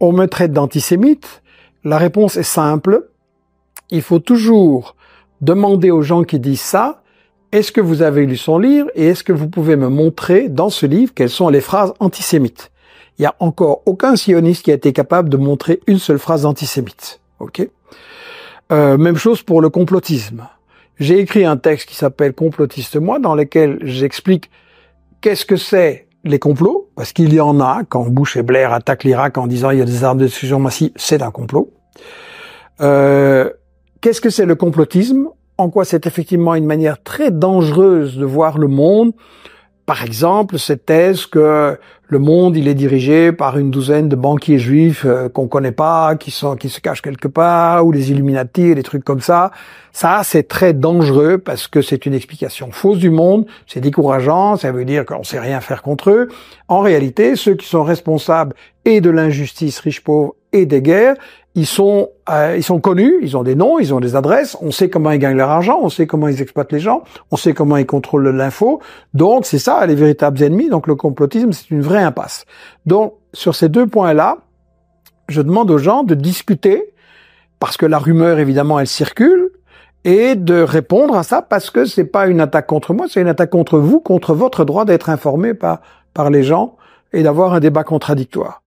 on me traite d'antisémite La réponse est simple. Il faut toujours demander aux gens qui disent ça, est-ce que vous avez lu son livre et est-ce que vous pouvez me montrer dans ce livre quelles sont les phrases antisémites Il n'y a encore aucun sioniste qui a été capable de montrer une seule phrase antisémite. Ok euh, Même chose pour le complotisme. J'ai écrit un texte qui s'appelle Complotiste moi, dans lequel j'explique qu'est-ce que c'est les complots, parce qu'il y en a, quand Bush et Blair attaquent l'Irak en disant il y a des armes de destruction massive, c'est un complot. Euh, qu'est-ce que c'est le complotisme En quoi c'est effectivement une manière très dangereuse de voir le monde par exemple, cette thèse que le monde il est dirigé par une douzaine de banquiers juifs euh, qu'on connaît pas, qui sont qui se cachent quelque part, ou les Illuminati et des trucs comme ça. Ça, c'est très dangereux parce que c'est une explication fausse du monde, c'est décourageant, ça veut dire qu'on sait rien faire contre eux. En réalité, ceux qui sont responsables et de l'injustice riche pauvre et des guerres ils sont, euh, ils sont connus, ils ont des noms, ils ont des adresses, on sait comment ils gagnent leur argent, on sait comment ils exploitent les gens, on sait comment ils contrôlent l'info. Donc c'est ça les véritables ennemis. Donc le complotisme c'est une vraie impasse. Donc sur ces deux points-là, je demande aux gens de discuter parce que la rumeur évidemment elle circule et de répondre à ça parce que c'est pas une attaque contre moi, c'est une attaque contre vous, contre votre droit d'être informé par par les gens et d'avoir un débat contradictoire.